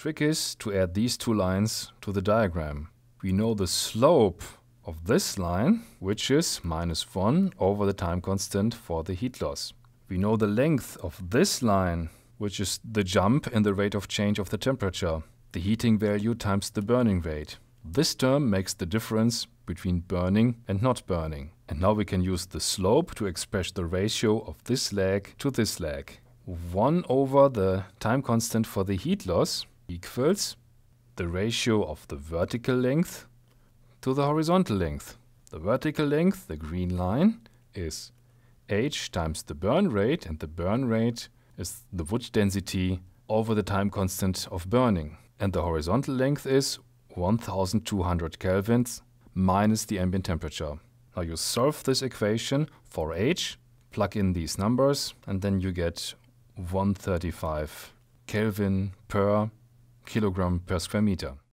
trick is to add these two lines to the diagram. We know the slope of this line, which is minus 1 over the time constant for the heat loss. We know the length of this line, which is the jump in the rate of change of the temperature, the heating value times the burning rate. This term makes the difference between burning and not burning. And now we can use the slope to express the ratio of this leg to this leg, 1 over the time constant for the heat loss, equals the ratio of the vertical length to the horizontal length. The vertical length, the green line, is h times the burn rate, and the burn rate is the wood density over the time constant of burning. And the horizontal length is 1200 kelvins minus the ambient temperature. Now you solve this equation for h, plug in these numbers, and then you get 135 Kelvin per Kilogramm per Square Meter.